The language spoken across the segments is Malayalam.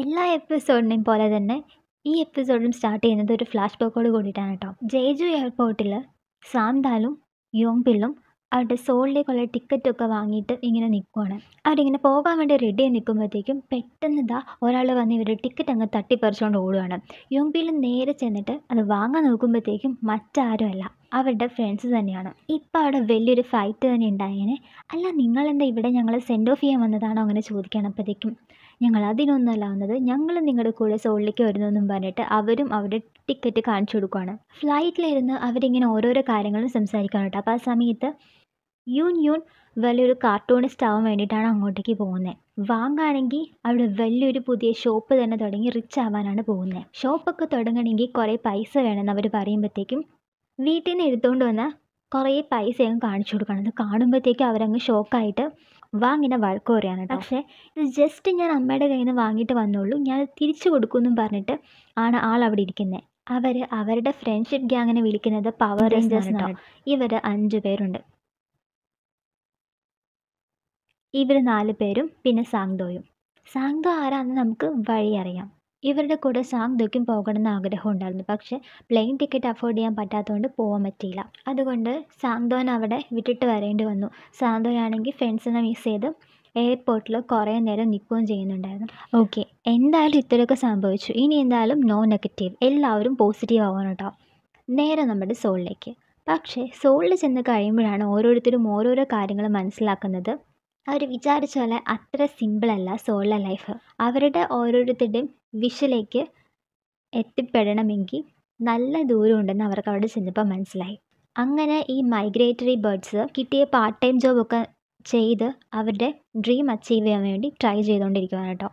എല്ലാ എപ്പിസോഡിനെയും പോലെ തന്നെ ഈ എപ്പിസോഡും സ്റ്റാർട്ട് ചെയ്യുന്നത് ഒരു ഫ്ലാഷ് ബാക്കോട് കൂടിയിട്ടാണ് കേട്ടോ ജേജു എയർപോർട്ടിൽ സാംദാലും യോങ് പില്ലും അവിടെ സോളിലേക്കുള്ള ടിക്കറ്റൊക്കെ വാങ്ങിയിട്ട് ഇങ്ങനെ നിൽക്കുവാണ് അവരിങ്ങനെ പോകാൻ വേണ്ടി റെഡിയായി നിൽക്കുമ്പോഴത്തേക്കും പെട്ടെന്ന് ഇതാ ഒരാൾ വന്ന് ഇവരുടെ ടിക്കറ്റ് അങ്ങ് തട്ടിപ്പറിച്ചുകൊണ്ട് ഓടുകയാണ് യോംബിയിൽ നേരെ ചെന്നിട്ട് അത് വാങ്ങാൻ നോക്കുമ്പോഴത്തേക്കും മറ്റാരുമല്ല അവരുടെ ഫ്രണ്ട്സ് തന്നെയാണ് ഇപ്പം അവിടെ വലിയൊരു ഫൈറ്റ് തന്നെ ഉണ്ടായേനെ അല്ല നിങ്ങളെന്താ ഇവിടെ ഞങ്ങളെ സെൻഡ് ഓഫ് ചെയ്യാൻ വന്നതാണോ അങ്ങനെ ചോദിക്കണം അപ്പോഴത്തേക്കും ഞങ്ങൾ അതിനൊന്നുമല്ല വന്നത് ഞങ്ങൾ നിങ്ങളുടെ കൂടെ സോളിലേക്ക് എന്നും പറഞ്ഞിട്ട് അവരും അവരുടെ ടിക്കറ്റ് കാണിച്ചു കൊടുക്കുകയാണ് ഫ്ലൈറ്റിലിരുന്ന് അവരിങ്ങനെ ഓരോരോ കാര്യങ്ങളും സംസാരിക്കാനുണ്ട് അപ്പോൾ ആ സമയത്ത് യൂൻ യൂൺ വലിയൊരു കാർട്ടൂണിസ്റ്റ് ആവാൻ വേണ്ടിയിട്ടാണ് അങ്ങോട്ടേക്ക് പോകുന്നത് വാങ്ങാണെങ്കിൽ അവിടെ വലിയൊരു പുതിയ ഷോപ്പ് തന്നെ തുടങ്ങി റിച്ച് ആവാനാണ് പോകുന്നത് ഷോപ്പൊക്കെ തുടങ്ങണമെങ്കിൽ കുറേ പൈസ വേണമെന്ന് അവർ പറയുമ്പോഴത്തേക്കും വീട്ടിൽ നിന്ന് എടുത്തുകൊണ്ട് വന്ന കുറേ പൈസ അങ്ങ് കാണിച്ചു കൊടുക്കണം അത് കാണുമ്പോഴത്തേക്കും അവരങ്ങ് ഷോക്കായിട്ട് വാങ്ങിനെ വഴക്ക് പറയാനാണ് പക്ഷേ ഇത് ജസ്റ്റ് ഞാൻ അമ്മയുടെ കയ്യിൽ നിന്ന് വാങ്ങിയിട്ട് വന്നോളൂ ഞാൻ തിരിച്ചു കൊടുക്കുമെന്നും പറഞ്ഞിട്ട് ആണ് ആൾ അവിടെ ഇരിക്കുന്നത് അവർ അവരുടെ ഫ്രണ്ട്ഷിപ്പ് ഗ്യാങ്ങിനെ വിളിക്കുന്നത് പവർ റേഞ്ചേഴ്സ് ഇവർ അഞ്ച് പേരുണ്ട് ഇവർ നാല് പേരും പിന്നെ സാങ്തോയും സാങ്തോ ആരാണെന്ന് നമുക്ക് വഴി അറിയാം ഇവരുടെ കൂടെ സാങ്ദോയ്ക്കും പോകണമെന്ന് ആഗ്രഹം ഉണ്ടായിരുന്നു പക്ഷേ പ്ലെയിൻ ടിക്കറ്റ് അഫോർഡ് ചെയ്യാൻ പറ്റാത്തതുകൊണ്ട് പോകാൻ പറ്റിയില്ല അതുകൊണ്ട് സാങ്ദോൻ അവിടെ വിട്ടിട്ട് വരേണ്ടി വന്നു സാങ്ദോയാണെങ്കിൽ ഫ്രണ്ട്സിനെ മിസ് ചെയ്ത് എയർപോർട്ടിൽ കുറേ നേരം നിൽക്കുകയും ചെയ്യുന്നുണ്ടായിരുന്നു ഓക്കെ എന്തായാലും ഇത്രയൊക്കെ സംഭവിച്ചു ഇനി എന്തായാലും നോ നെഗറ്റീവ് എല്ലാവരും പോസിറ്റീവ് ആവാൻ കേട്ടോ നേരെ നമ്മുടെ സോളിലേക്ക് പക്ഷേ സോളിൽ ചെന്ന് കഴിയുമ്പോഴാണ് ഓരോരുത്തരും ഓരോരോ കാര്യങ്ങൾ മനസ്സിലാക്കുന്നത് അവർ വിചാരിച്ച പോലെ അത്ര സിമ്പിളല്ല സോളിലെ ലൈഫ് അവരുടെ ഓരോരുത്തരുടെയും വിഷിലേക്ക് എത്തിപ്പെടണമെങ്കിൽ നല്ല ദൂരമുണ്ടെന്ന് അവർക്ക് അവിടെ ചെന്നപ്പോൾ മനസ്സിലായി അങ്ങനെ ഈ മൈഗ്രേറ്ററി ബേർഡ്സ് കിട്ടിയ പാർട്ട് ടൈം ജോബൊക്കെ ചെയ്ത് അവരുടെ ഡ്രീം അച്ചീവ് ചെയ്യാൻ വേണ്ടി ട്രൈ ചെയ്തുകൊണ്ടിരിക്കുകയാണ് കേട്ടോ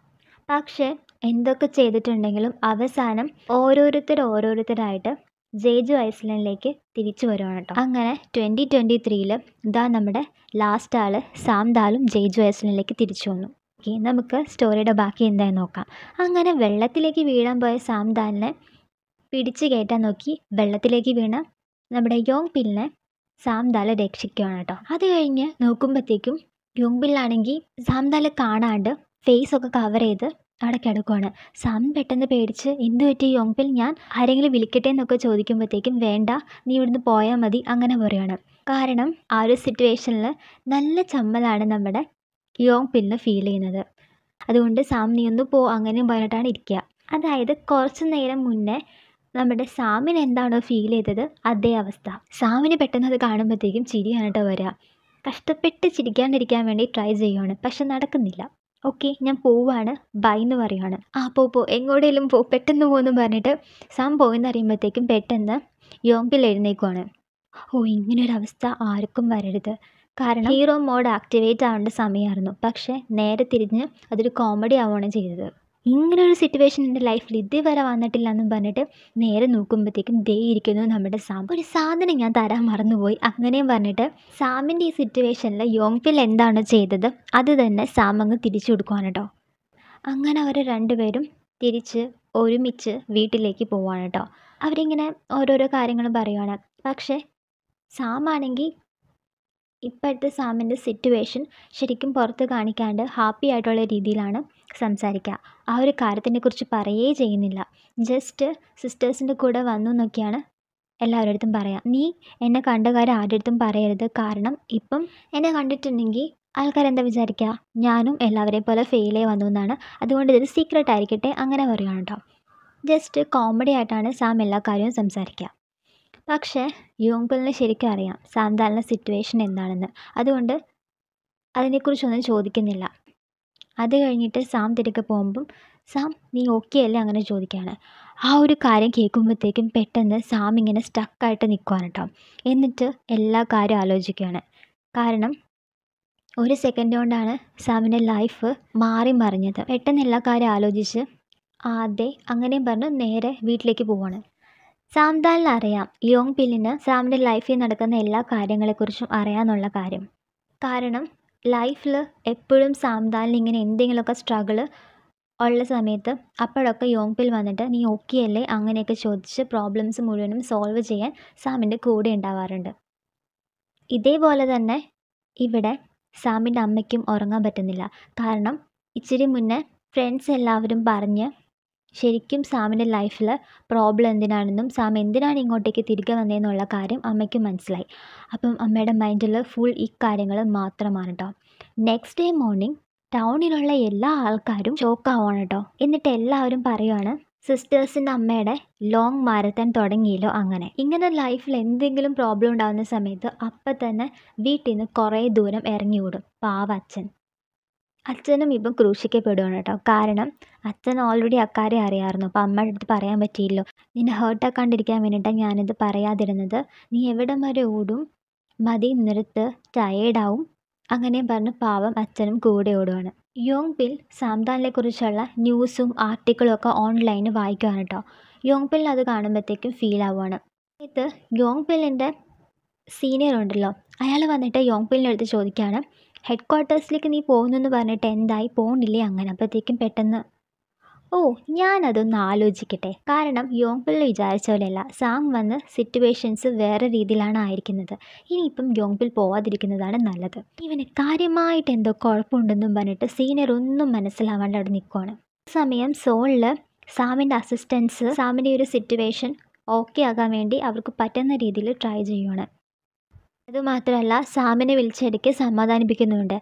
പക്ഷേ എന്തൊക്കെ ചെയ്തിട്ടുണ്ടെങ്കിലും അവസാനം ഓരോരുത്തർ ഓരോരുത്തരായിട്ട് ജേജു ഐസ്ലൻഡിലേക്ക് തിരിച്ചു വരുവാണ് കേട്ടോ അങ്ങനെ ട്വൻറ്റി ട്വൻറ്റി ത്രീയിൽ ഇതാ നമ്മുടെ ലാസ്റ്റ് ആൾ സാംദാലും ജേജു ഐസ്ലൻഡിലേക്ക് തിരിച്ചു വന്നു ഓക്കെ നമുക്ക് സ്റ്റോറിയുടെ ബാക്കി എന്തായാലും നോക്കാം അങ്ങനെ വെള്ളത്തിലേക്ക് വീഴാൻ പോയ സാംദാലിനെ പിടിച്ചു കയറ്റാൻ നോക്കി വെള്ളത്തിലേക്ക് വീണ നമ്മുടെ യോങ് പില്ലിനെ സാംദാല് രക്ഷിക്കുവാണ് കേട്ടോ അത് കഴിഞ്ഞ് നോക്കുമ്പോഴത്തേക്കും യോങ് പില്ലാണെങ്കിൽ സാംദാല് കാണാണ്ട് ഫേസ് ഒക്കെ കവർ ചെയ്ത് അവിടെ കിടക്കുവാണ് സാമൻ പെട്ടെന്ന് പേടിച്ച് എന്തു പറ്റി യോങ്പിൽ ഞാൻ ആരെങ്കിലും വിളിക്കട്ടെ എന്നൊക്കെ ചോദിക്കുമ്പോഴത്തേക്കും വേണ്ട നീ ഇവിടുന്ന് പോയാൽ മതി അങ്ങനെ പറയുകയാണ് കാരണം ആ ഒരു സിറ്റുവേഷനിൽ നല്ല ചമ്മലാണ് നമ്മുടെ യോങ് പിന്നെ ഫീൽ ചെയ്യുന്നത് അതുകൊണ്ട് സാം നീ ഒന്ന് പോ അങ്ങനെ പറഞ്ഞിട്ടാണ് ഇരിക്കുക അതായത് കുറച്ച് നേരം മുന്നേ നമ്മുടെ സാമിന് എന്താണോ ഫീൽ ചെയ്തത് അതേ അവസ്ഥ സാമിന് പെട്ടെന്ന് അത് കാണുമ്പോഴത്തേക്കും ചിരിയാണ് കേട്ടോ വരിക കഷ്ടപ്പെട്ട് ചിരിക്കാണ്ടിരിക്കാൻ വേണ്ടി ട്രൈ ചെയ്യുവാണ് പക്ഷെ നടക്കുന്നില്ല ഓക്കെ ഞാൻ പോവാണ് ബൈ എന്ന് പറയുവാണ് ആ പോ പോ എങ്ങോട്ടേലും പോ പെട്ടെന്ന് പോകുമെന്ന് പറഞ്ഞിട്ട് സാം പോയെന്ന് അറിയുമ്പോഴത്തേക്കും പെട്ടെന്ന് യോങ്കിൽ എഴുന്നേക്കുവാണ് ഓ ഇങ്ങനൊരവസ്ഥ ആർക്കും വരരുത് കാരണം ഹീറോ മോഡ് ആക്ടിവേറ്റ് ആവേണ്ട സമയമായിരുന്നു പക്ഷേ നേരെ തിരിഞ്ഞ് അതൊരു കോമഡി ആവുകയാണ് ചെയ്തത് ഇങ്ങനൊരു സിറ്റുവേഷൻ എൻ്റെ ലൈഫിൽ ഇതുവരെ വന്നിട്ടില്ല എന്നും പറഞ്ഞിട്ട് നേരെ നോക്കുമ്പോഴത്തേക്കും ദേ ഇരിക്കുന്നു നമ്മുടെ സാം ഒരു സാധനം ഞാൻ തരാൻ മറന്നുപോയി അങ്ങനെയും പറഞ്ഞിട്ട് സാമിൻ്റെ ഈ സിറ്റുവേഷനിൽ യോങ്ഫിൽ എന്താണോ ചെയ്തത് അത് തന്നെ സാം അങ്ങ് തിരിച്ചു കൊടുക്കുവാണ് കേട്ടോ അങ്ങനെ അവർ രണ്ടുപേരും തിരിച്ച് ഒരുമിച്ച് വീട്ടിലേക്ക് പോവാണ് കേട്ടോ അവരിങ്ങനെ ഓരോരോ കാര്യങ്ങളും പറയുവാണ് പക്ഷേ സാമാണെങ്കിൽ ഇപ്പോഴത്തെ സാമിൻ്റെ സിറ്റുവേഷൻ ശരിക്കും പുറത്ത് കാണിക്കാണ്ട് ഹാപ്പി ആയിട്ടുള്ള രീതിയിലാണ് സംസാരിക്കുക ആ ഒരു കാര്യത്തിനെ കുറിച്ച് പറയേ ചെയ്യുന്നില്ല ജസ്റ്റ് സിസ്റ്റേഴ്സിൻ്റെ കൂടെ വന്നു എന്നൊക്കെയാണ് എല്ലാവരുടെ അടുത്തും പറയാം നീ എന്നെ കണ്ട കാര്യം ആരുടെ അടുത്തും പറയരുത് കാരണം ഇപ്പം എന്നെ കണ്ടിട്ടുണ്ടെങ്കിൽ ആൾക്കാരെന്താ വിചാരിക്കുക ഞാനും എല്ലാവരെയും പോലെ ഫെയിലേ വന്നു എന്നാണ് അതുകൊണ്ട് ഇതൊരു സീക്രട്ട് ആയിരിക്കട്ടെ അങ്ങനെ പറയുകയാണ് കേട്ടോ ജസ്റ്റ് കോമഡി ആയിട്ടാണ് സാം എല്ലാ കാര്യവും സംസാരിക്കുക പക്ഷേ യോങ്ബലിന് ശരിക്കും അറിയാം സാന്താലിൻ്റെ സിറ്റുവേഷൻ എന്താണെന്ന് അതുകൊണ്ട് അതിനെക്കുറിച്ചൊന്നും ചോദിക്കുന്നില്ല അത് കഴിഞ്ഞിട്ട് സാം തിരികെ പോകുമ്പം സാം നീ ഓക്കെ അല്ലേ അങ്ങനെ ചോദിക്കുകയാണ് ആ ഒരു കാര്യം കേൾക്കുമ്പോഴത്തേക്കും പെട്ടെന്ന് സാം ഇങ്ങനെ സ്റ്റക്കായിട്ട് നിൽക്കുവാണ് കേട്ടോ എന്നിട്ട് എല്ലാ കാര്യം ആലോചിക്കുകയാണ് കാരണം ഒരു സെക്കൻഡ് കൊണ്ടാണ് സാമിൻ്റെ ലൈഫ് മാറി മറിഞ്ഞത് പെട്ടെന്ന് എല്ലാ കാര്യം ആലോചിച്ച് ആദ്യം അങ്ങനെയും പറഞ്ഞ് നേരെ വീട്ടിലേക്ക് പോവാണ് സാംദാലിന് അറിയാം ലിയോങ് പില്ലിന് സാമിൻ്റെ ലൈഫിൽ നടക്കുന്ന എല്ലാ കാര്യങ്ങളെക്കുറിച്ചും അറിയാമെന്നുള്ള കാര്യം കാരണം ലൈഫിൽ എപ്പോഴും സാംദാലിന് ഇങ്ങനെ എന്തെങ്കിലുമൊക്കെ സ്ട്രഗിൾ ഉള്ള സമയത്ത് അപ്പോഴൊക്കെ യോങ് പിൽ വന്നിട്ട് നീ ഓക്കെ അല്ലേ അങ്ങനെയൊക്കെ ചോദിച്ച് പ്രോബ്ലംസ് മുഴുവനും സോൾവ് ചെയ്യാൻ സാമിൻ്റെ കൂടെ ഉണ്ടാവാറുണ്ട് ഇതേപോലെ തന്നെ ഇവിടെ സാമിൻ്റെ അമ്മയ്ക്കും ഉറങ്ങാൻ പറ്റുന്നില്ല കാരണം ഇച്ചിരി മുന്നേ ഫ്രണ്ട്സ് എല്ലാവരും പറഞ്ഞ് ശരിക്കും സാമിൻ്റെ ലൈഫിൽ പ്രോബ്ലം എന്തിനാണെന്നും സാം എന്തിനാണ് ഇങ്ങോട്ടേക്ക് തിരികെ വന്നതെന്നുള്ള കാര്യം അമ്മയ്ക്ക് മനസ്സിലായി അപ്പം അമ്മയുടെ മൈൻഡിൽ ഫുൾ ഈ കാര്യങ്ങൾ മാത്രമാണ് കേട്ടോ നെക്സ്റ്റ് ഡേ മോർണിംഗ് ടൗണിലുള്ള എല്ലാ ആൾക്കാരും ഷോക്കാവാണ് കേട്ടോ എന്നിട്ട് എല്ലാവരും പറയുവാണ് സിസ്റ്റേഴ്സിൻ്റെ അമ്മയുടെ ലോങ് മാരത്തൺ തുടങ്ങിയല്ലോ അങ്ങനെ ഇങ്ങനെ ലൈഫിൽ എന്തെങ്കിലും പ്രോബ്ലം ഉണ്ടാകുന്ന സമയത്ത് അപ്പം തന്നെ വീട്ടിൽ നിന്ന് കുറേ ദൂരം ഇറങ്ങി വിടും പാവ അച്ഛൻ അച്ഛനും ഇപ്പം ക്രൂശിക്കപ്പെടുകയാണ് കേട്ടോ കാരണം അച്ഛൻ ഓൾറെഡി അക്കാര്യം അറിയാമായിരുന്നു അപ്പം അമ്മയുടെ അടുത്ത് പറയാൻ പറ്റിയില്ലോ നിന്നെ ഹേർട്ടാക്കാണ്ടിരിക്കാൻ വേണ്ടിയിട്ടാണ് ഞാനിത് പറയാതിരുന്നത് നീ എവിടം വരെ ഓടും മതി നിർത്ത് ടയേർഡാവും അങ്ങനെ പറഞ്ഞ് പാവം അച്ഛനും കൂടെ ഓടുകയാണ് യോങ് പിൽ സാംതാലിനെ ന്യൂസും ആർട്ടിക്കിളും ഒക്കെ ഓൺലൈനിൽ വായിക്കുകയാണ് കേട്ടോ യോങ് പിൽ അത് കാണുമ്പോഴത്തേക്കും ഫീൽ ആവുകയാണ് ഇത് യോങ് പിലിൻ്റെ സീനിയർ ഉണ്ടല്ലോ അയാൾ വന്നിട്ട് യോങ് പില്ലിൻ്റെ അടുത്ത് ചോദിക്കുകയാണ് ഹെഡ് ക്വാർട്ടേഴ്സിലേക്ക് നീ പോകുന്നെന്ന് പറഞ്ഞിട്ട് എന്തായി പോകണില്ലേ അങ്ങനെ അപ്പോഴത്തേക്കും പെട്ടെന്ന് ഓ ഞാനതൊന്ന് ആലോചിക്കട്ടെ കാരണം യോങ് വിചാരിച്ച പോലെയല്ല സാങ് വന്ന് സിറ്റുവേഷൻസ് വേറെ രീതിയിലാണ് ആയിരിക്കുന്നത് ഇനിയിപ്പം യോങ്പിൽ പോവാതിരിക്കുന്നതാണ് നല്ലത് ഇവന് കാര്യമായിട്ട് എന്തോ കുഴപ്പമുണ്ടെന്നും പറഞ്ഞിട്ട് സീനിയർ ഒന്നും മനസ്സിലാവാണ്ട് അവിടെ നിൽക്കുവാണ് സമയം സോളിൽ സാമിൻ്റെ അസിസ്റ്റൻസ് സാമിൻ്റെ ഒരു സിറ്റുവേഷൻ ഓക്കെ ആകാൻ വേണ്ടി അവർക്ക് പറ്റുന്ന രീതിയിൽ ട്രൈ ചെയ്യുവാണ് അതുമാത്രമല്ല സാമിനെ വിളിച്ചെടുക്ക് സമാധാനിപ്പിക്കുന്നുണ്ട്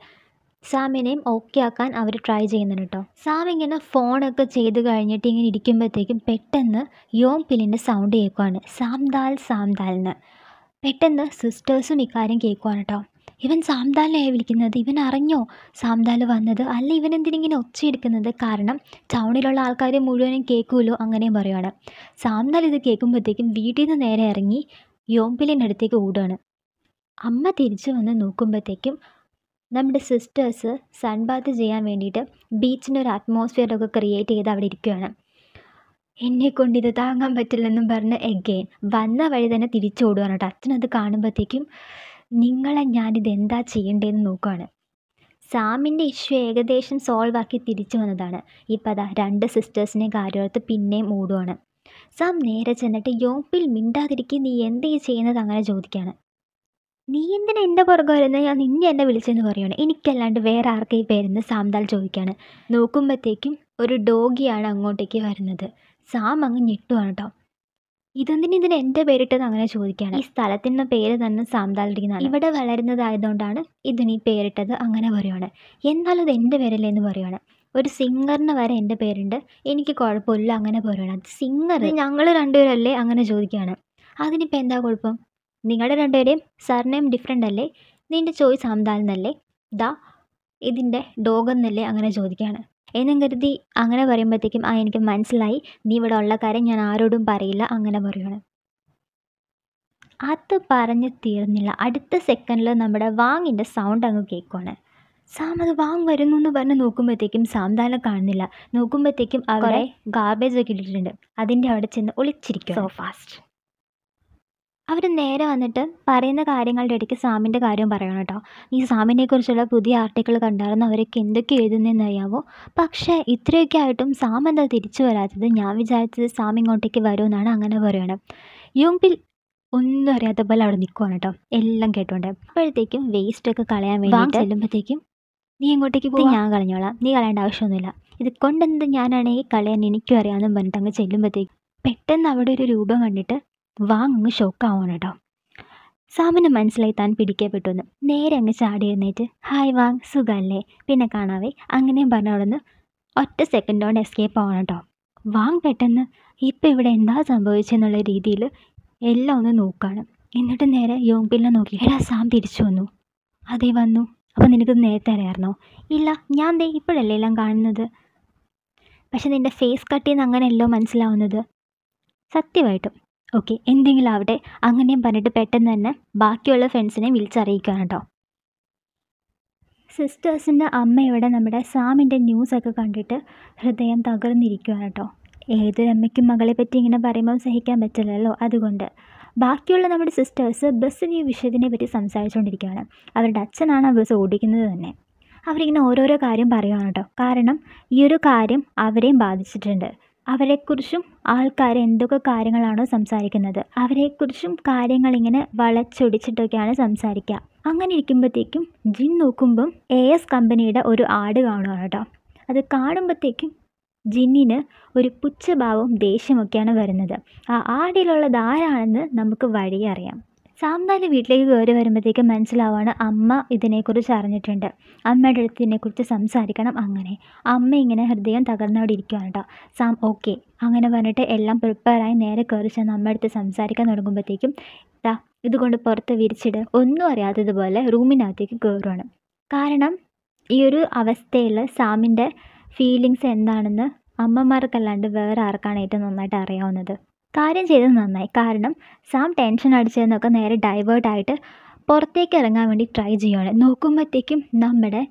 സാമിനെയും ഓക്കെ ആക്കാൻ അവർ ട്രൈ ചെയ്യുന്നുണ്ട് കേട്ടോ സാം ഇങ്ങനെ ഫോണൊക്കെ ചെയ്ത് കഴിഞ്ഞിട്ട് ഇങ്ങനെ ഇരിക്കുമ്പോഴത്തേക്കും പെട്ടെന്ന് യോം പില്ലിൻ്റെ സൗണ്ട് കേൾക്കുവാണ് സാംദാൽ സാംദാൽ എന്ന് പെട്ടെന്ന് സിസ്റ്റേഴ്സും ഇക്കാര്യം കേൾക്കുവാണ് കേട്ടോ ഇവൻ സാംദാലിനെയാണ് വിളിക്കുന്നത് ഇവൻ അറിഞ്ഞോ സാംദാൽ വന്നത് അല്ല ഇവൻ എന്തിനിങ്ങനെ ഒച്ചയെടുക്കുന്നത് കാരണം ടൗണിലുള്ള ആൾക്കാർ മുഴുവനും കേൾക്കുമല്ലോ അങ്ങനെയും പറയുവാണ് സാംദാൽ ഇത് കേൾക്കുമ്പോഴത്തേക്കും വീട്ടിൽ നിന്ന് നേരെ ഇറങ്ങി യോംപിലിൻ്റെ അടുത്തേക്ക് ഓടുകയാണ് അമ്മ തിരിച്ചു വന്ന് നോക്കുമ്പോഴത്തേക്കും നമ്മുടെ സിസ്റ്റേഴ്സ് സൺബാത്ത് ചെയ്യാൻ വേണ്ടിയിട്ട് ബീച്ചിൻ്റെ ഒരു അറ്റ്മോസ്ഫിയറൊക്കെ ക്രിയേറ്റ് ചെയ്ത് അവിടെ ഇരിക്കുകയാണ് എന്നെക്കൊണ്ട് ഇത് താങ്ങാൻ പറ്റില്ലെന്നും പറഞ്ഞ് എഗെയിൻ വന്ന വഴി തന്നെ തിരിച്ചു ഓടുകയാണ് കേട്ടോ അച്ഛനത് കാണുമ്പോഴത്തേക്കും നിങ്ങളെ ഞാനിത് എന്താ ചെയ്യേണ്ടതെന്ന് നോക്കുകയാണ് സാമിൻ്റെ ഇഷ്യൂ ഏകദേശം സോൾവ് ആക്കി തിരിച്ചു വന്നതാണ് ഇപ്പം അതാ രണ്ട് സിസ്റ്റേഴ്സിനെ കാര്യോർത്ത് പിന്നെയും ഓടുകയാണ് സാം നേരെ ചെന്നിട്ട് യോപ്പിൽ മിണ്ടാതിരിക്കും നീ എന്തേ ചെയ്യുന്നത് അങ്ങനെ ചോദിക്കുകയാണ് നീ എന്തിനാ എൻ്റെ പുറകെ വരുന്നത് ഞാൻ നിന്നെ എന്നെ വിളിച്ചെന്ന് പറയുകയാണ് എനിക്കല്ലാണ്ട് വേറെ ആർക്കായി പേരെന്ന് സാംതാൽ ചോദിക്കുകയാണ് നോക്കുമ്പോഴത്തേക്കും ഒരു ഡോഗിയാണ് അങ്ങോട്ടേക്ക് വരുന്നത് സാം അങ്ങ് ഞെട്ടുവാണ് കേട്ടോ ഇതെന്തിനു ഇതിന് എൻ്റെ പേരിട്ടെന്ന് അങ്ങനെ ചോദിക്കുകയാണ് ഈ സ്ഥലത്തിൻ്റെ പേര് തന്നെ സാംതാലിരിക്കുന്നതാണ് ഇവിടെ വളരുന്നതായതുകൊണ്ടാണ് ഇതിന് ഈ പേരിട്ടത് അങ്ങനെ പറയുവാണ് എന്നാലും അത് എൻ്റെ പേരല്ലേ എന്ന് പറയുവാണ് ഒരു സിംഗറിന് വരെ എൻ്റെ പേരുണ്ട് എനിക്ക് കുഴപ്പമില്ല അങ്ങനെ പറയുകയാണ് അത് സിംഗർ ഞങ്ങൾ രണ്ടുപേരല്ലേ അങ്ങനെ ചോദിക്കുകയാണ് അതിനിപ്പോൾ എന്താ കുഴപ്പം നിങ്ങളുടെ രണ്ടുപേരെയും സർനെയിം ഡിഫറെൻ്റ് അല്ലേ നിൻ്റെ ചോയ്സ് അഹമ്മദാൽ എന്നല്ലേ ദാ ഇതിൻ്റെ ഡോഗെന്നല്ലേ അങ്ങനെ ചോദിക്കുകയാണ് എന്നും കരുതി അങ്ങനെ പറയുമ്പോഴത്തേക്കും ആ എനിക്ക് മനസ്സിലായി നീ ഇവിടെ ഉള്ള കാര്യം ഞാൻ ആരോടും പറയില്ല അങ്ങനെ പറയുകയാണ് അത് പറഞ്ഞ് തീർന്നില്ല അടുത്ത സെക്കൻഡിൽ നമ്മുടെ വാങ്ങിൻ്റെ സൗണ്ട് അങ്ങ് കേൾക്കുവാണ് സാം അത് വാങ് വരുന്നു എന്ന് പറഞ്ഞ് നോക്കുമ്പോഴത്തേക്കും സാംതാനെ കാണുന്നില്ല നോക്കുമ്പോഴത്തേക്കും അവരെ ഗാർബേജ് ഒക്കെ ഇട്ടിട്ടുണ്ട് അതിൻ്റെ അവിടെ ചെന്ന് ഒളിച്ചിരിക്കും സോ ഫാസ്റ്റ് അവർ നേരെ വന്നിട്ട് പറയുന്ന കാര്യങ്ങളുടെ ഇടയ്ക്ക് സാമിൻ്റെ കാര്യം പറയണം കേട്ടോ ഈ സാമിനെക്കുറിച്ചുള്ള പുതിയ ആർട്ടിക്കിൾ കണ്ടായിരുന്നു അവരൊക്കെ എന്തൊക്കെ എഴുതുന്നതെന്ന് അറിയാമോ പക്ഷേ ഇത്രയൊക്കെ ആയിട്ടും സാം എന്താ തിരിച്ചു വരാത്തത് ഞാൻ വിചാരിച്ചത് സാം ഇങ്ങോട്ടേക്ക് വരുമെന്നാണ് അങ്ങനെ പറയണം യോങ്പിൽ ഒന്നും അറിയാത്ത പോലെ അവിടെ നിൽക്കുവാണ് കേട്ടോ എല്ലാം കേട്ടോണ്ട് അപ്പോഴത്തേക്കും വേസ്റ്റൊക്കെ കളയാൻ വേണ്ടി ചെല്ലുമ്പോഴത്തേക്കും നീ ഇങ്ങോട്ടേക്ക് പോയി ഞാൻ കളഞ്ഞോളാം നീ കളയേണ്ട ആവശ്യമൊന്നുമില്ല ഇത് കൊണ്ടെന്ത് ഞാനാണെങ്കിൽ കളയാൻ എനിക്കും അറിയാമെന്നും പറഞ്ഞിട്ട് അങ്ങ് ചെല്ലുമ്പോഴത്തേക്കും പെട്ടെന്ന് അവിടെ ഒരു രൂപം കണ്ടിട്ട് വാങ്ങ് ഷോക്കാവണം കേട്ടോ സാമിന് മനസ്സിലായി താൻ പിടിക്കപ്പെട്ടുവെന്ന് നേരെ അങ്ങ് ചാടി എന്നേറ്റ് ഹായ് വാങ് സുഖമല്ലേ പിന്നെ കാണാവേ അങ്ങനെയും പറഞ്ഞോടൊന്ന് ഒറ്റ സെക്കൻഡ് എസ്കേപ്പ് ആവണം കേട്ടോ വാങ് പെട്ടെന്ന് ഇപ്പം ഇവിടെ എന്താ സംഭവിച്ചെന്നുള്ള രീതിയിൽ എല്ലാം ഒന്ന് നോക്കുകയാണ് എന്നിട്ട് നേരെ യോങ്കിലിനെ നോക്കി എടാ സാം തിരിച്ചു വന്നു അതേ വന്നു അപ്പോൾ നിനക്കത് നേരത്തെ അറിയാമായിരുന്നോ ഇല്ല ഞാൻ ദേ ഇപ്പോഴല്ലേ എല്ലാം കാണുന്നത് പക്ഷെ നിൻ്റെ ഫേസ് കട്ട് ചെയ്യുന്ന അങ്ങനെയല്ലോ മനസ്സിലാവുന്നത് സത്യമായിട്ടും ഓക്കെ എന്തെങ്കിലും ആവട്ടെ അങ്ങനെയും പറഞ്ഞിട്ട് പെട്ടെന്ന് തന്നെ ബാക്കിയുള്ള ഫ്രണ്ട്സിനെ വിളിച്ചറിയിക്കുകയാണ് കേട്ടോ സിസ്റ്റേഴ്സിൻ്റെ അമ്മയോടെ നമ്മുടെ സാമിൻ്റെ ന്യൂസൊക്കെ കണ്ടിട്ട് ഹൃദയം തകർന്നിരിക്കുകയാണ് കേട്ടോ ഏതൊരമ്മയ്ക്കും മകളെ പറ്റി ഇങ്ങനെ പറയുമ്പോൾ സഹിക്കാൻ പറ്റില്ലല്ലോ അതുകൊണ്ട് ബാക്കിയുള്ള നമ്മുടെ സിസ്റ്റേഴ്സ് ബസ്സിന് ഈ വിഷയത്തിനെ പറ്റി സംസാരിച്ചുകൊണ്ടിരിക്കുകയാണ് അവരുടെ അച്ഛനാണ് ആ ബസ് ഓടിക്കുന്നത് തന്നെ അവരിങ്ങനെ ഓരോരോ കാര്യം പറയുകയാണ് കേട്ടോ കാരണം ഈ ഒരു കാര്യം അവരെയും ബാധിച്ചിട്ടുണ്ട് അവരെക്കുറിച്ചും ആൾക്കാർ എന്തൊക്കെ കാര്യങ്ങളാണോ സംസാരിക്കുന്നത് അവരെക്കുറിച്ചും കാര്യങ്ങളിങ്ങനെ വളച്ചൊടിച്ചിട്ടൊക്കെയാണ് സംസാരിക്കുക അങ്ങനെ ഇരിക്കുമ്പോഴത്തേക്കും ജിൻ നോക്കുമ്പം എ എസ് കമ്പനിയുടെ ഒരു ആട് കാണുകയാണ് കേട്ടോ അത് കാണുമ്പോഴത്തേക്കും ജിന്നിന് ഒരു പുച്ഛഭാവവും ദേഷ്യമൊക്കെയാണ് വരുന്നത് ആ ആടിലുള്ളത് ആരാണെന്ന് നമുക്ക് വഴിയറിയാം സാമ്പാൻ്റെ വീട്ടിലേക്ക് കയറി വരുമ്പോഴത്തേക്ക് മനസ്സിലാവാണ് അമ്മ ഇതിനെക്കുറിച്ച് അറിഞ്ഞിട്ടുണ്ട് അമ്മയുടെ അടുത്ത് ഇതിനെക്കുറിച്ച് സംസാരിക്കണം അങ്ങനെ അമ്മ ഇങ്ങനെ ഹൃദയം തകർന്നവിടെ ഇരിക്കുകയാണ് കേട്ടോ സാം ഓക്കെ അങ്ങനെ പറഞ്ഞിട്ട് എല്ലാം പ്രിപ്പയറായി നേരെ കയറി ചെന്ന് അമ്മ അടുത്ത് സംസാരിക്കാൻ തുടങ്ങുമ്പോഴത്തേക്കും ഇതാ ഇതുകൊണ്ട് പുറത്ത് വിരിച്ചിട് ഒന്നും അറിയാത്തതുപോലെ റൂമിനകത്തേക്ക് കയറുകയാണ് കാരണം ഈ ഒരു അവസ്ഥയിൽ സാമിൻ്റെ ഫീലിങ്സ് എന്താണെന്ന് അമ്മമാർക്കല്ലാണ്ട് വേറെ ആർക്കാണ് ഏറ്റവും നന്നായിട്ട് അറിയാവുന്നത് കാര്യം ചെയ്തത് നന്നായി കാരണം സാം ടെൻഷൻ അടിച്ചതെന്നൊക്കെ നേരെ ഡൈവേർട്ടായിട്ട് പുറത്തേക്ക് ഇറങ്ങാൻ വേണ്ടി ട്രൈ ചെയ്യുകയാണ് നോക്കുമ്പോഴത്തേക്കും നമ്മുടെ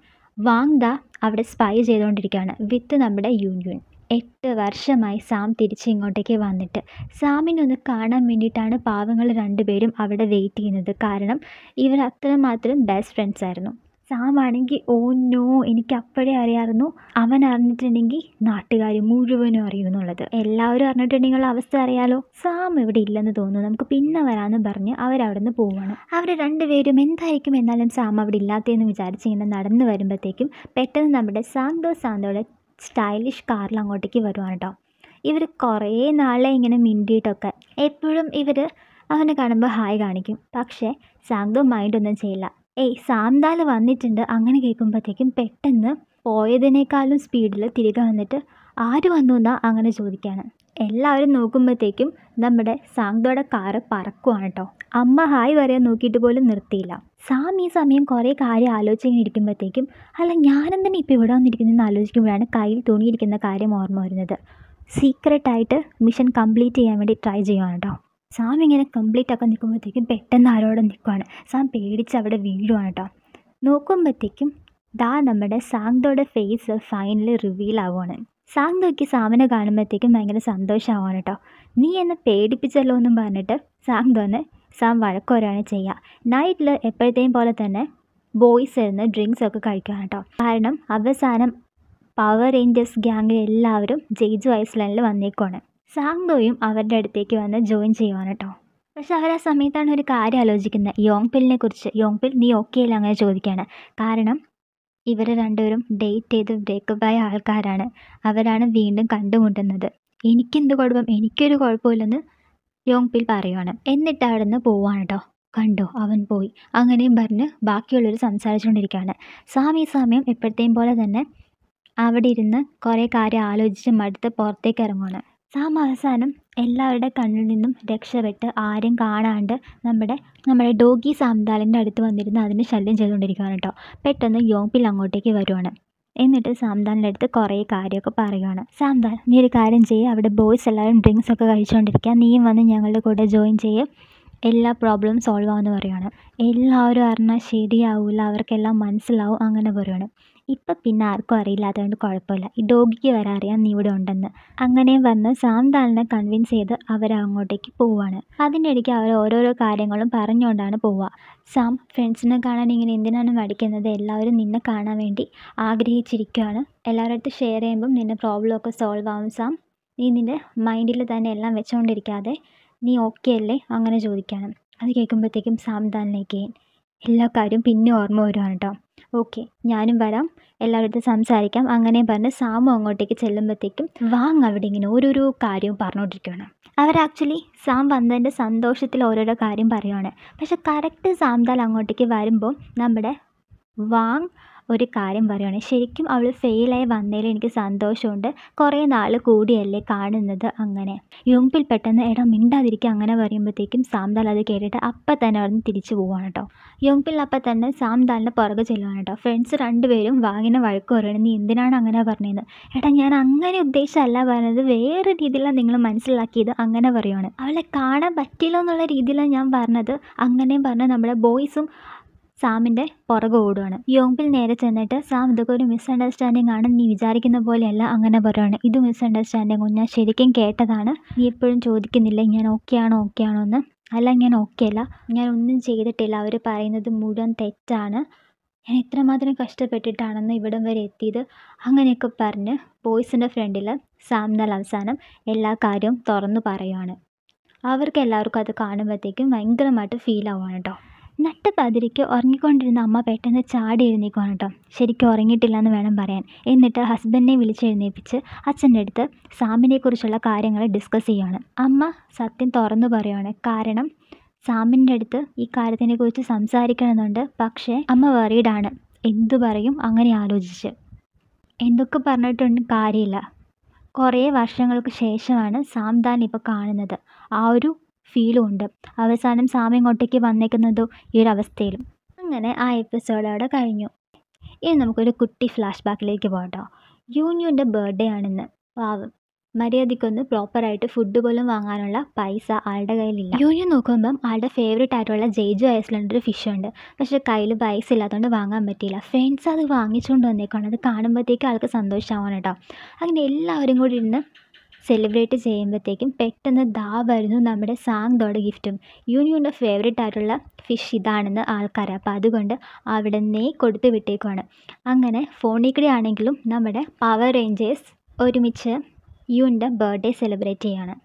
വാങ്ദ അവിടെ സ്പൈ ചെയ്തുകൊണ്ടിരിക്കുകയാണ് വിത്ത് നമ്മുടെ യൂണിയൻ എട്ട് വർഷമായി സാം തിരിച്ച് ഇങ്ങോട്ടേക്ക് വന്നിട്ട് സാമിനെ ഒന്ന് കാണാൻ വേണ്ടിയിട്ടാണ് പാവങ്ങൾ രണ്ടുപേരും അവിടെ വെയിറ്റ് ചെയ്യുന്നത് കാരണം ഇവർ അത്രമാത്രം ബെസ്റ്റ് ഫ്രണ്ട്സ് ആയിരുന്നു സാം ആണെങ്കിൽ ഓ നോ എനിക്ക് അപ്പോഴേ അറിയാമായിരുന്നു അവൻ അറിഞ്ഞിട്ടുണ്ടെങ്കിൽ നാട്ടുകാർ മുഴുവനും അറിയുമെന്നുള്ളത് എല്ലാവരും അറിഞ്ഞിട്ടുണ്ടെങ്കിൽ അവസ്ഥ അറിയാലോ സാം ഇവിടെ ഇല്ലെന്ന് തോന്നുന്നു നമുക്ക് പിന്നെ വരാമെന്ന് പറഞ്ഞ് അവരവിടെ നിന്ന് പോവുകയാണ് അവർ രണ്ടുപേരും എന്തായിരിക്കും എന്നാലും സാം അവിടെ ഇല്ലാത്തതെന്ന് വിചാരിച്ച് ഇങ്ങനെ നടന്നു വരുമ്പോഴത്തേക്കും പെട്ടെന്ന് നമ്മുടെ സാന്തോ സാന്തോടെ സ്റ്റൈലിഷ് കാറിൽ അങ്ങോട്ടേക്ക് വരുവാണ് കേട്ടോ ഇവർ കുറേ നാളെ ഇങ്ങനെ മിണ്ടിയിട്ടൊക്കെ എപ്പോഴും ഇവർ അവനെ കാണുമ്പോൾ ഹായ് കാണിക്കും പക്ഷേ സാന്തോ മൈൻഡൊന്നും ചെയ്യില്ല ഏയ് സാന്താൽ വന്നിട്ടുണ്ട് അങ്ങനെ കേൾക്കുമ്പോഴത്തേക്കും പെട്ടെന്ന് പോയതിനേക്കാളും സ്പീഡിൽ തിരികെ വന്നിട്ട് ആര് വന്നു എന്നാ അങ്ങനെ ചോദിക്കുകയാണ് എല്ലാവരും നോക്കുമ്പോഴത്തേക്കും നമ്മുടെ സാന്തോടെ കാറ് പറക്കുവാണ് കേട്ടോ അമ്മ ഹായ് പറയാൻ നോക്കിയിട്ട് പോലും നിർത്തിയില്ല സാം ഈ സമയം കുറേ കാര്യം ആലോചിച്ചിങ്ങനെ ഇരിക്കുമ്പോഴത്തേക്കും അല്ല ഞാനെന്തിനാണ് ഇപ്പോൾ ഇവിടെ വന്നിരിക്കുന്നതെന്ന് ആലോചിക്കുമ്പോഴാണ് കയ്യിൽ തൂങ്ങിയിരിക്കുന്ന കാര്യം ഓർമ്മ വരുന്നത് സീക്രട്ടായിട്ട് മിഷൻ കംപ്ലീറ്റ് ചെയ്യാൻ വേണ്ടി ട്രൈ ചെയ്യുവാണ് കേട്ടോ സാം ഇങ്ങനെ കംപ്ലീറ്റ് ആക്കാൻ നിൽക്കുമ്പോഴത്തേക്കും പെട്ടെന്ന് ആരോടെ നിൽക്കുവാണ് സാം പേടിച്ച് അവിടെ വീഴുവാണ് കേട്ടോ നോക്കുമ്പോഴത്തേക്കും ദാ നമ്മുടെ സാങ്തോടെ ഫേസ് ഫൈനലി റിവീൽ ആവുകയാണ് സാങ് നോക്കി സാമിനെ കാണുമ്പോഴത്തേക്കും ഭയങ്കര സന്തോഷമാവാണ് കേട്ടോ നീ എന്നെ പേടിപ്പിച്ചല്ലോ എന്നും പറഞ്ഞിട്ട് സാങ് തോന്നെ സാം വഴക്കോരാണ് ചെയ്യുക നൈറ്റിൽ എപ്പോഴത്തേയും പോലെ തന്നെ ബോയ്സ് ഇരുന്ന് ഡ്രിങ്ക്സ് ഒക്കെ കഴിക്കുകയാണ് കേട്ടോ കാരണം അവസാനം പവർ റേഞ്ചേഴ്സ് ഗ്യാങ്ങിലെല്ലാവരും ജെയ്ജു ഐസ്ലാൻഡിൽ വന്നേക്കുവാണ് സാങ്ദോയും അവരുടെ അടുത്തേക്ക് വന്ന് ജോയിൻ ചെയ്യുവാണ് കേട്ടോ പക്ഷെ അവർ ആ സമയത്താണ് ഒരു കാര്യം ആലോചിക്കുന്നത് യോങ് പിലിനെ കുറിച്ച് യോങ് പിൽ നീ ഓക്കെ അല്ല അങ്ങനെ ചോദിക്കുകയാണ് കാരണം ഇവർ രണ്ടുപേരും ഡേറ്റ് ചെയ്ത് ബ്രേക്കപ്പ് ആയ ആൾക്കാരാണ് അവരാണ് വീണ്ടും കണ്ടുമുട്ടുന്നത് എനിക്കെന്ത് കുഴപ്പം എനിക്കൊരു കുഴപ്പമില്ലെന്ന് യോങ് പിൽ പറയുവാണ് എന്നിട്ട് അവിടെ നിന്ന് പോവാണ് കേട്ടോ കണ്ടോ അവൻ പോയി അങ്ങനെയും പറഞ്ഞ് ബാക്കിയുള്ളവർ സംസാരിച്ചുകൊണ്ടിരിക്കുകയാണ് സാമി സമയം എപ്പോഴത്തെയും പോലെ തന്നെ അവിടെ ഇരുന്ന് കുറേ കാര്യം ആലോചിച്ച് മടുത്ത് പുറത്തേക്ക് ഇറങ്ങുകയാണ് സാം അവസാനം എല്ലാവരുടെ കണ്ണിൽ നിന്നും രക്ഷപ്പെട്ട് ആരും കാണാണ്ട് നമ്മുടെ നമ്മുടെ ഡോഗി സാംതാലിൻ്റെ അടുത്ത് വന്നിരുന്ന് അതിനെ ശല്യം ചെയ്തുകൊണ്ടിരിക്കുകയാണ് കേട്ടോ പെട്ടെന്ന് യോംപിൽ അങ്ങോട്ടേക്ക് വരുവാണ് എന്നിട്ട് സാംതാലിൻ്റെ അടുത്ത് കുറേ കാര്യമൊക്കെ പറയുകയാണ് സാംതാൽ നീ ഒരു കാര്യം ചെയ്യുക അവിടെ ബോയ്സ് എല്ലാവരും ഡ്രിങ്ക്സ് ഒക്കെ കഴിച്ചുകൊണ്ടിരിക്കുക നീയും വന്ന് ഞങ്ങളുടെ കൂടെ ജോയിൻ ചെയ്യും എല്ലാ പ്രോബ്ലം സോൾവ് ആവുമെന്ന് പറയുകയാണ് എല്ലാവരും അറിഞ്ഞാൽ ശരിയാവില്ല അവർക്കെല്ലാം മനസ്സിലാവും അങ്ങനെ പറയുകയാണ് ഇപ്പം പിന്നെ ആർക്കും അതുകൊണ്ട് കുഴപ്പമില്ല ഈ ഡോഗിക്ക് വരെ അറിയാം നീ ഇവിടെ ഉണ്ടെന്ന് അങ്ങനെ വന്ന് സാന്താലിനെ കൺവിൻസ് ചെയ്ത് അവർ അങ്ങോട്ടേക്ക് പോവാണ് അതിനിടയ്ക്ക് അവർ ഓരോരോ കാര്യങ്ങളും പറഞ്ഞുകൊണ്ടാണ് പോവുക സാം ഫ്രണ്ട്സിനെ കാണാൻ ഇങ്ങനെ എന്തിനാണ് മടിക്കുന്നത് എല്ലാവരും നിന്നെ കാണാൻ വേണ്ടി ആഗ്രഹിച്ചിരിക്കുകയാണ് എല്ലാവരുടെ ഷെയർ ചെയ്യുമ്പം പ്രോബ്ലം പ്രോബ്ലമൊക്കെ സോൾവ് ആവും സാം നീ നിൻ്റെ മൈൻഡിൽ തന്നെ എല്ലാം വെച്ചുകൊണ്ടിരിക്കാതെ നീ ഓക്കെ അല്ലേ അങ്ങനെ ചോദിക്കണം അത് കേൾക്കുമ്പോഴത്തേക്കും സാം താനിലേക്ക് എല്ലാ കാര്യവും പിന്നെ ഓർമ്മ വരുവാണ് കേട്ടോ ഓക്കെ ഞാനും വരാം എല്ലാവരുടെ സംസാരിക്കാം അങ്ങനെ പറഞ്ഞ് സാമു അങ്ങോട്ടേക്ക് ചെല്ലുമ്പോഴത്തേക്കും വാങ് അവിടെ ഇങ്ങനെ ഓരോരോ കാര്യവും പറഞ്ഞുകൊണ്ടിരിക്കുകയാണ് അവർ ആക്ച്വലി സാം വന്നതിൻ്റെ സന്തോഷത്തിൽ ഓരോരോ കാര്യം പറയുകയാണ് പക്ഷെ കറക്റ്റ് സാംതാൽ അങ്ങോട്ടേക്ക് വരുമ്പോൾ നമ്മുടെ വാങ് ഒരു കാര്യം പറയുകയാണ് ശരിക്കും അവൾ ഫെയിലായി വന്നതിൽ എനിക്ക് സന്തോഷമുണ്ട് കുറേ നാൾ കൂടിയല്ലേ കാണുന്നത് അങ്ങനെ യുമ്പിൽ പെട്ടെന്ന് എടാ മിണ്ടാതിരിക്കുക അങ്ങനെ പറയുമ്പോഴത്തേക്കും സാംദാൽ അത് കേട്ടിട്ട് അപ്പം തന്നെ അവിടെ നിന്ന് തിരിച്ചു പോവാണ് കേട്ടോ യുമ്പിൽ അപ്പം തന്നെ സാംദാലിൻ്റെ പുറകെ ചെല്ലുവാണ് കേട്ടോ ഫ്രണ്ട്സ് രണ്ടുപേരും വാങ്ങിനെ വഴക്ക് പറയണം നീ എന്തിനാണ് അങ്ങനെ പറഞ്ഞത് എടാ ഞാൻ അങ്ങനെ ഉദ്ദേശമല്ല പറഞ്ഞത് വേറെ രീതിയിലാണ് നിങ്ങൾ മനസ്സിലാക്കിയത് അങ്ങനെ പറയുകയാണ് അവളെ കാണാൻ പറ്റില്ല എന്നുള്ള രീതിയിലാണ് ഞാൻ പറഞ്ഞത് അങ്ങനെയും പറഞ്ഞ് നമ്മുടെ ബോയ്സും സാമിന്റെ പുറകെ ഓടുകയാണ് യോങ്പിൽ നേരെ ചെന്നിട്ട് സാം ഇതൊക്കെ ഒരു മിസ്അണ്ടർസ്റ്റാൻഡിങ് ആണ് നീ വിചാരിക്കുന്ന പോലെയല്ല അങ്ങനെ പറയുകയാണ് ഇത് മിസ്അണ്ടർസ്റ്റാൻഡിങ്ങും ഞാൻ ശരിക്കും കേട്ടതാണ് നീ എപ്പോഴും ചോദിക്കുന്നില്ല ഞാൻ ഓക്കെ ആണോ ഓക്കെ ആണോ എന്ന് അല്ല ഞാൻ ഓക്കെ അല്ല ഞാൻ ഒന്നും ചെയ്തിട്ടില്ല അവർ പറയുന്നത് മുഴുവൻ തെറ്റാണ് ഞാൻ എത്രമാത്രം കഷ്ടപ്പെട്ടിട്ടാണെന്ന് ഇവിടം വരെ എത്തിയത് അങ്ങനെയൊക്കെ പറഞ്ഞ് ബോയ്സിൻ്റെ ഫ്രണ്ടിൽ സാംനാൽ അവസാനം എല്ലാ കാര്യവും തുറന്നു പറയുകയാണ് അവർക്ക് എല്ലാവർക്കും അത് കാണുമ്പോഴത്തേക്കും ഭയങ്കരമായിട്ട് ഫീൽ ആവുകയാണ് കേട്ടോ നട്ടപ്പാതിരിക്ക് ഉറങ്ങിക്കൊണ്ടിരുന്ന അമ്മ പെട്ടെന്ന് ചാടി എഴുന്നേക്കുവാണ് കേട്ടോ ശരിക്കും ഉറങ്ങിയിട്ടില്ല എന്ന് വേണം പറയാൻ എന്നിട്ട് ഹസ്ബൻഡിനെ വിളിച്ച് എഴുന്നേപ്പിച്ച് അച്ഛൻ്റെ അടുത്ത് സാമിനെക്കുറിച്ചുള്ള കാര്യങ്ങൾ ഡിസ്കസ് ചെയ്യുകയാണ് അമ്മ സത്യം തുറന്നു പറയുവാണ് കാരണം സാമിൻ്റെ അടുത്ത് ഈ കാര്യത്തിനെക്കുറിച്ച് സംസാരിക്കണമെന്നുണ്ട് പക്ഷേ അമ്മ വറീഡാണ് എന്തു പറയും അങ്ങനെ ആലോചിച്ച് എന്തൊക്കെ പറഞ്ഞിട്ടൊന്നും കാര്യമില്ല കുറേ വർഷങ്ങൾക്ക് ശേഷമാണ് സാം താൻ ഇപ്പോൾ കാണുന്നത് ആ ഒരു ഫീലും ഉണ്ട് അവസാനം സാമി ഇങ്ങോട്ടേക്ക് വന്നേക്കുന്നതോ ഈ ഒരു അവസ്ഥയിലും അങ്ങനെ ആ എപ്പിസോഡ് അവിടെ കഴിഞ്ഞു ഇനി നമുക്കൊരു കുട്ടി ഫ്ലാഷ് ബാക്കിലേക്ക് പോകട്ടോ യൂന്യൂൻ്റെ ബർത്ത്ഡേ ആണെന്ന് പാവം മര്യാദയ്ക്കൊന്ന് പ്രോപ്പറായിട്ട് ഫുഡ് പോലും വാങ്ങാനുള്ള പൈസ ആളുടെ കയ്യിലില്ല യൂണിയൻ നോക്കുമ്പം ആളുടെ ഫേവറേറ്റ് ആയിട്ടുള്ള ജെയ്ജു ഐസ്ലൻഡ് ഫിഷ് ഉണ്ട് പക്ഷേ കയ്യിൽ പൈസ ഇല്ലാത്തതുകൊണ്ട് വാങ്ങാൻ പറ്റിയില്ല ഫ്രണ്ട്സ് അത് വാങ്ങിച്ചുകൊണ്ട് വന്നേക്കാണ് അത് കാണുമ്പോഴത്തേക്ക് ആൾക്ക് സന്തോഷമാവണം കേട്ടോ അങ്ങനെ എല്ലാവരും കൂടി ഇരുന്ന് സെലിബ്രേറ്റ് ചെയ്യുമ്പോഴത്തേക്കും പെട്ടെന്ന് ദാ വരുന്നു നമ്മുടെ സാങ്തോടെ ഗിഫ്റ്റും യൂണിയുടെ ഫേവറേറ്റ് ആയിട്ടുള്ള ഫിഷ് ഇതാണെന്ന് ആൾക്കാർ അപ്പോൾ അതുകൊണ്ട് അവിടെ നേ കൊടുത്തു വിട്ടേക്കുവാണ് അങ്ങനെ ഫോണിൽ കൂടെ ആണെങ്കിലും നമ്മുടെ പവർ റേഞ്ചേഴ്സ് ഒരുമിച്ച് യുവിൻ്റെ ബർത്ത്ഡേ സെലിബ്രേറ്റ് ചെയ്യുകയാണ്